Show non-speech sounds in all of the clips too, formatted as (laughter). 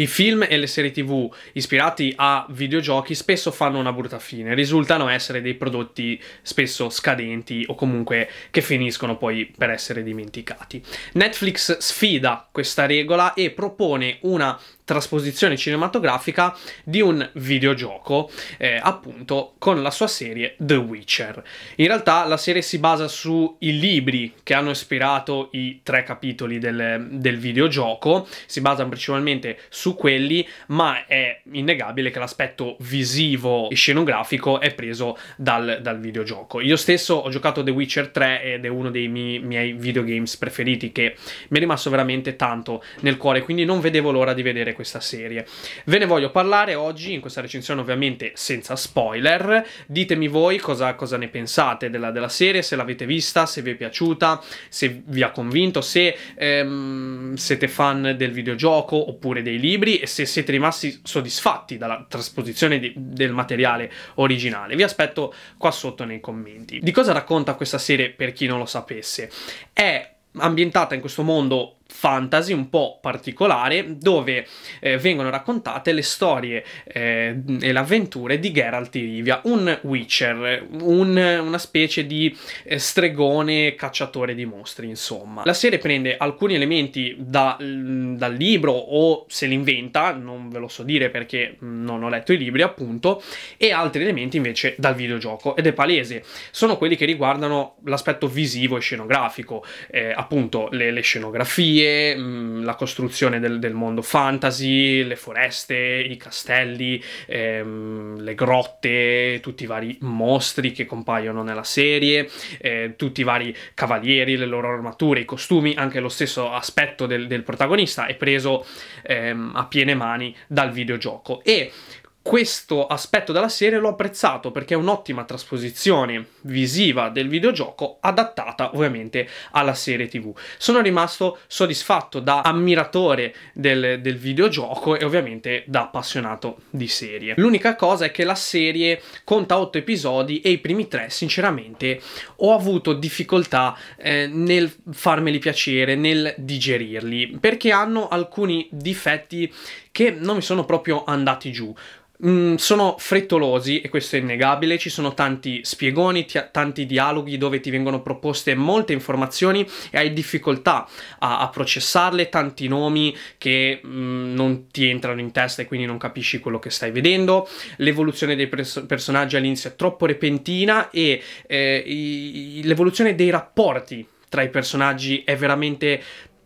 I film e le serie tv ispirati a videogiochi spesso fanno una brutta fine, risultano essere dei prodotti spesso scadenti o comunque che finiscono poi per essere dimenticati. Netflix sfida questa regola e propone una trasposizione cinematografica di un videogioco, eh, appunto con la sua serie The Witcher. In realtà la serie si basa sui libri che hanno ispirato i tre capitoli del, del videogioco, si basano principalmente su quelli, ma è innegabile che l'aspetto visivo e scenografico è preso dal, dal videogioco. Io stesso ho giocato The Witcher 3 ed è uno dei miei, miei videogames preferiti che mi è rimasto veramente tanto nel cuore, quindi non vedevo l'ora di vedere questo questa serie. Ve ne voglio parlare oggi, in questa recensione ovviamente senza spoiler. Ditemi voi cosa, cosa ne pensate della, della serie, se l'avete vista, se vi è piaciuta, se vi ha convinto, se ehm, siete fan del videogioco oppure dei libri e se siete rimasti soddisfatti dalla trasposizione di, del materiale originale. Vi aspetto qua sotto nei commenti. Di cosa racconta questa serie per chi non lo sapesse? È ambientata in questo mondo fantasy un po' particolare dove eh, vengono raccontate le storie eh, e le avventure di Geralt di Rivia, un Witcher, un, una specie di eh, stregone cacciatore di mostri, insomma. La serie prende alcuni elementi da, mm, dal libro o se li inventa, non ve lo so dire perché mm, non ho letto i libri appunto, e altri elementi invece dal videogioco ed è palese. Sono quelli che riguardano l'aspetto visivo e scenografico, eh, appunto le, le scenografie, storie, mm, la costruzione del, del, mondo fantasy, le foreste, i castelli, ehm, le grotte, tutti i vari mostri che compaiono nella serie, eh, tutti i vari cavalieri, le loro armature, i costumi, anche lo stesso aspetto del, del protagonista è preso ehm, a piene mani dal videogioco. E questo aspetto della serie l'ho apprezzato perché è un'ottima trasposizione visiva del videogioco adattata ovviamente alla serie tv. Sono rimasto soddisfatto da ammiratore del, del videogioco e ovviamente da appassionato di serie. L'unica cosa è che la serie conta 8 episodi e i primi 3 sinceramente ho avuto difficoltà eh, nel farmeli piacere, nel digerirli perché hanno alcuni difetti che non mi sono proprio andati giù. Mm, sono frettolosi e questo è innegabile, ci sono tanti spiegoni, ti- tanti dialoghi dove ti vengono proposte molte informazioni e hai difficoltà a, a processarle, tanti nomi che mm, non ti entrano in testa e quindi non capisci quello che stai vedendo, l'evoluzione dei pres- personaggi all'inizio è troppo repentina e eh, i- l'evoluzione dei rapporti tra i personaggi è veramente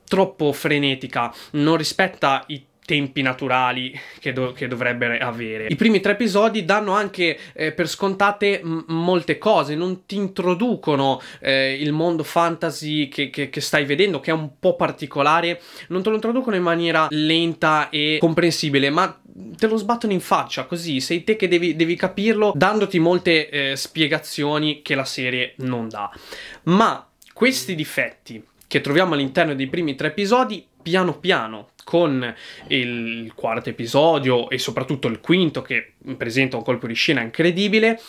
troppo frenetica, non rispetta i tempi naturali che, do- che, dovrebbe avere. I primi tre episodi danno anche eh, per scontate m- molte cose, non ti introducono eh, il mondo fantasy che-, che-, che, stai vedendo, che è un po' particolare, non te lo introducono in maniera lenta e comprensibile, ma te lo sbattono in faccia, così sei te che devi, devi capirlo, dandoti molte eh, spiegazioni che la serie non dà. Ma questi difetti che troviamo all'interno dei primi tre episodi, piano piano con il quarto episodio e soprattutto il quinto che presenta un colpo di scena incredibile,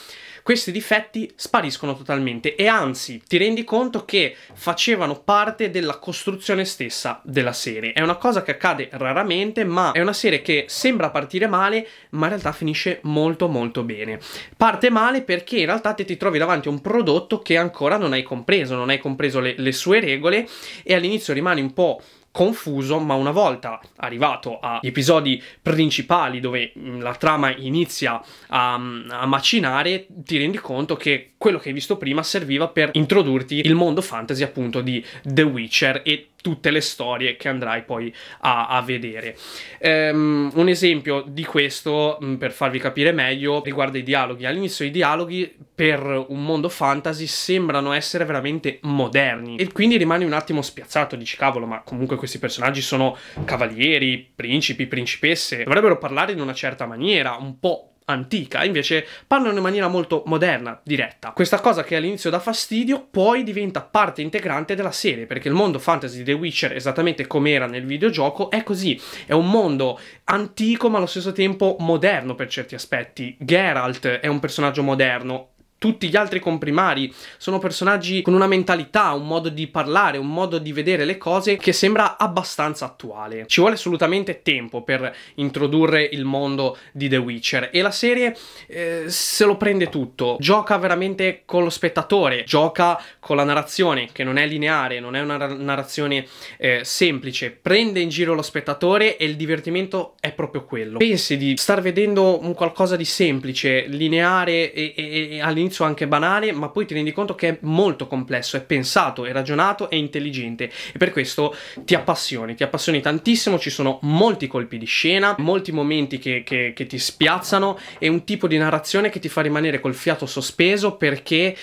questi difetti spariscono totalmente e anzi ti rendi conto che facevano parte della costruzione stessa della serie. È una cosa che accade raramente, ma è una serie che sembra partire male, ma in realtà finisce molto molto bene. Parte male perché in realtà te ti trovi davanti a un prodotto che ancora non hai compreso, non hai compreso le, le sue regole e all'inizio rimani un po' confuso, ma una volta arrivato agli episodi principali dove la trama inizia a, a macinare, ti rendi conto che quello che hai visto prima serviva per introdurti il mondo fantasy appunto di The Witcher e tutte le storie che andrai poi a, a vedere. Um, un esempio di questo, mm, per farvi capire meglio, riguarda i dialoghi. All'inizio i dialoghi per un mondo fantasy sembrano essere veramente moderni e quindi rimani un attimo spiazzato, dici cavolo, ma comunque questi personaggi sono cavalieri, principi, principesse, dovrebbero parlare in una certa maniera, un po' antica, invece parlano in maniera molto moderna, diretta. Questa cosa che all'inizio dà fastidio poi diventa parte integrante della serie, perché il mondo fantasy di The Witcher, esattamente come era nel videogioco, è così. È un mondo antico ma allo stesso tempo moderno per certi aspetti. Geralt è un personaggio moderno, tutti gli altri comprimari sono personaggi con una mentalità, un modo di parlare, un modo di vedere le cose che sembra abbastanza attuale. Ci vuole assolutamente tempo per introdurre il mondo di The Witcher e la serie eh, se lo prende tutto, gioca veramente con lo spettatore, gioca con la narrazione che non è lineare, non è una narrazione eh, semplice, prende in giro lo spettatore e il divertimento è proprio quello. Pensi di star vedendo un qualcosa di semplice, lineare e, e, e all'inizio all'inizio anche banale, ma poi ti rendi conto che è molto complesso, è pensato, è ragionato, è intelligente e per questo ti appassioni, ti appassioni tantissimo, ci sono molti colpi di scena, molti momenti che, che, che ti spiazzano e un tipo di narrazione che ti fa rimanere col fiato sospeso perché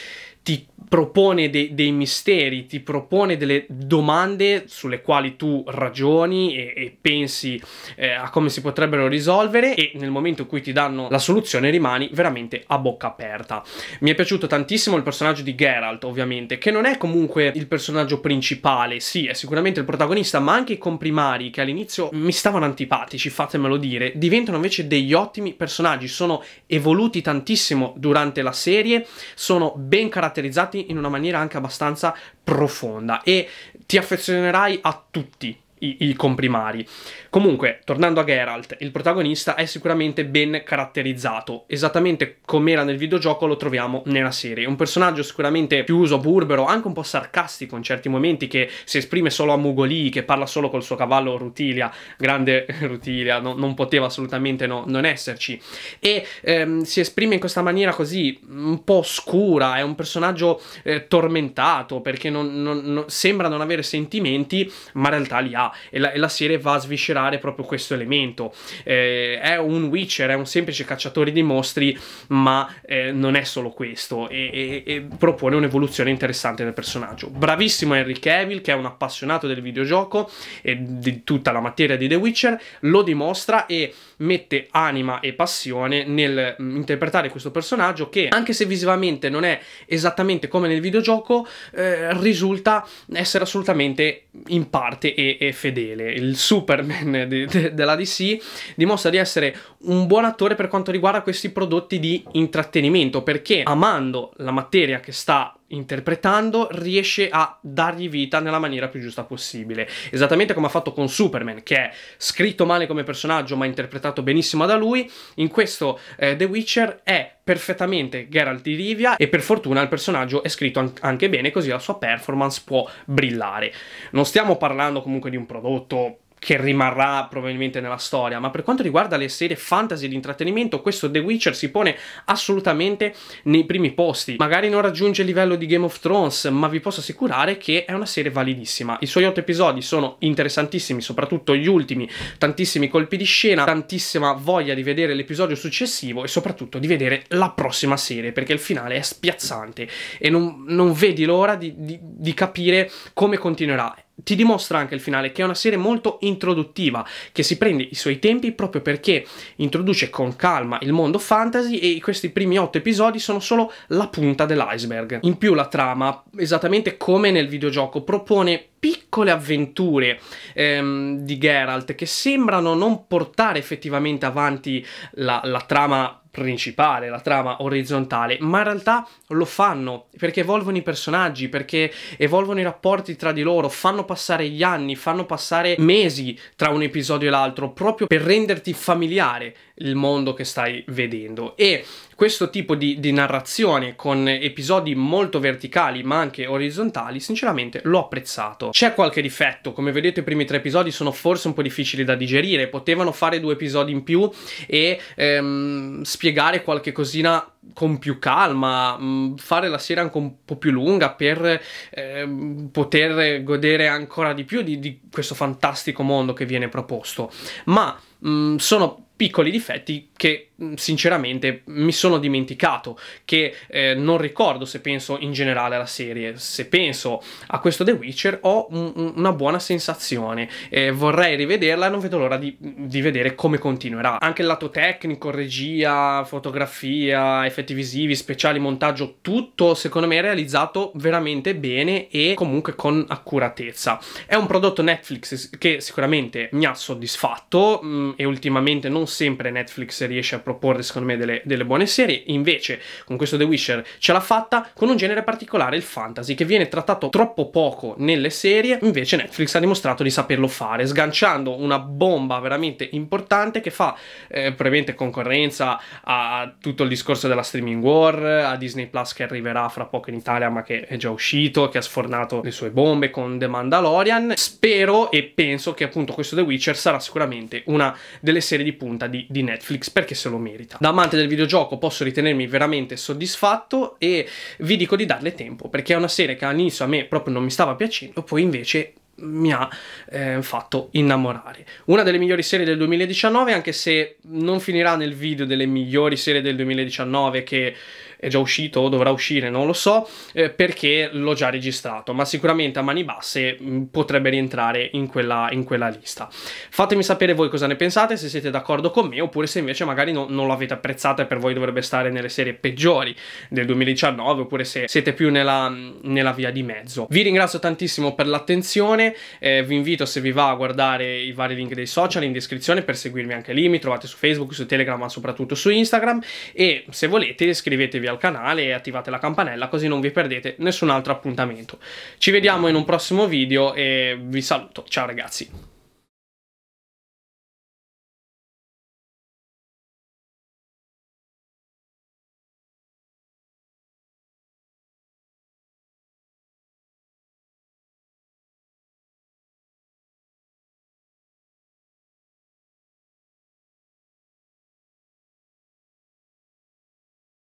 ti propone dei, dei misteri, ti propone delle domande sulle quali tu ragioni e, e pensi eh, a come si potrebbero risolvere e nel momento in cui ti danno la soluzione rimani veramente a bocca aperta. Mi è piaciuto tantissimo il personaggio di Geralt, ovviamente, che non è comunque il personaggio principale, sì, è sicuramente il protagonista, ma anche i comprimari che all'inizio mi stavano antipatici, fatemelo dire, diventano invece degli ottimi personaggi, sono evoluti tantissimo durante la serie, sono ben caratterizzati caratterizzati in una maniera anche abbastanza profonda e ti affezionerai a tutti i, i comprimari. Comunque, tornando a Geralt, il protagonista è sicuramente ben caratterizzato, esattamente come era nel videogioco lo troviamo nella serie. Un personaggio sicuramente chiuso, burbero, anche un po' sarcastico in certi momenti, che si esprime solo a Mugoli, che parla solo col suo cavallo Rutilia, grande (laughs) Rutilia, no, non poteva assolutamente no, non esserci. E ehm, si esprime in questa maniera così un po' scura, è un personaggio eh, tormentato perché non, non, non, sembra non avere sentimenti, ma in realtà li ha e la, e la serie va a sviscerare proprio questo elemento. Eh, è un Witcher, è un semplice cacciatore di mostri, ma eh, non è solo questo e, e, e propone un'evoluzione interessante del personaggio. Bravissimo Henry Cavill che è un appassionato del videogioco e di tutta la materia di The Witcher, lo dimostra e mette anima e passione nel mm, interpretare questo personaggio che anche se visivamente non è esattamente come nel videogioco eh, risulta essere assolutamente in parte e, e fedele, il Superman de, de, della DC, dimostra di essere un buon attore per quanto riguarda questi prodotti di intrattenimento, perché amando la materia che sta interpretando, riesce a dargli vita nella maniera più giusta possibile. Esattamente come ha fatto con Superman, che è scritto male come personaggio ma interpretato benissimo da lui, in questo eh, The Witcher è perfettamente Geralt di Rivia e per fortuna il personaggio è scritto an anche bene così la sua performance può brillare. Non stiamo parlando comunque di un prodotto che rimarrà probabilmente nella storia, ma per quanto riguarda le serie fantasy di intrattenimento, questo The Witcher si pone assolutamente nei primi posti. Magari non raggiunge il livello di Game of Thrones, ma vi posso assicurare che è una serie validissima. I suoi otto episodi sono interessantissimi, soprattutto gli ultimi, tantissimi colpi di scena, tantissima voglia di vedere l'episodio successivo e soprattutto di vedere la prossima serie, perché il finale è spiazzante e non, non vedi l'ora di, di, di capire come continuerà ti dimostra anche il finale che è una serie molto introduttiva, che si prende i suoi tempi proprio perché introduce con calma il mondo fantasy e questi primi otto episodi sono solo la punta dell'iceberg. In più la trama, esattamente come nel videogioco, propone piccole avventure ehm, di Geralt che sembrano non portare effettivamente avanti la, la trama principale, la trama orizzontale, ma in realtà lo fanno perché evolvono i personaggi, perché evolvono i rapporti tra di loro, fanno passare gli anni, fanno passare mesi tra un episodio e l'altro, proprio per renderti familiare il mondo che stai vedendo. E questo tipo di, di narrazione con episodi molto verticali ma anche orizzontali, sinceramente l'ho apprezzato. C'è qualche difetto, come vedete i primi tre episodi sono forse un po' difficili da digerire, potevano fare due episodi in più e ehm, spiegare qualche cosina con più calma, mm, fare la sera anche un po' più lunga per eh, poter godere ancora di più di, di, questo fantastico mondo che viene proposto. Ma mh, mm, sono piccoli difetti che Mm, sinceramente mi sono dimenticato che eh, non ricordo se penso in generale alla serie se penso a questo The Witcher ho un, una buona sensazione eh, vorrei rivederla e non vedo l'ora di, di, vedere come continuerà anche il lato tecnico regia fotografia effetti visivi speciali montaggio tutto secondo me è realizzato veramente bene e comunque con accuratezza è un prodotto Netflix che sicuramente mi ha soddisfatto mh, mm, e ultimamente non sempre Netflix riesce a proporre secondo me delle, delle buone serie, invece con questo The Wisher ce l'ha fatta con un genere particolare, il fantasy, che viene trattato troppo poco nelle serie, invece Netflix ha dimostrato di saperlo fare, sganciando una bomba veramente importante che fa eh, previamente concorrenza a tutto il discorso della streaming war, a Disney Plus che arriverà fra poco in Italia ma che è già uscito, che ha sfornato le sue bombe con The Mandalorian. Spero e penso che appunto questo The Witcher sarà sicuramente una delle serie di punta di, di Netflix perché se lo merita. Da amante del videogioco posso ritenermi veramente soddisfatto e vi dico di darle tempo perché è una serie che all'inizio a me proprio non mi stava piacendo, poi invece mi ha eh, fatto innamorare. Una delle migliori serie del 2019, anche se non finirà nel video delle migliori serie del 2019 che è già uscito o dovrà uscire, non lo so, eh, perché l'ho già registrato, ma sicuramente a mani basse mh, mm, potrebbe rientrare in quella, in quella, lista. Fatemi sapere voi cosa ne pensate, se siete d'accordo con me, oppure se invece magari no, non l'avete apprezzata e per voi dovrebbe stare nelle serie peggiori del 2019, oppure se siete più nella, mm, nella via di mezzo. Vi ringrazio tantissimo per l'attenzione, eh, vi invito se vi va a guardare i vari link dei social in descrizione per seguirmi anche lì, mi trovate su Facebook, su Telegram, ma soprattutto su Instagram e se volete iscrivetevi a al canale e attivate la campanella così non vi perdete nessun altro appuntamento. Ci vediamo in un prossimo video e vi saluto. Ciao ragazzi!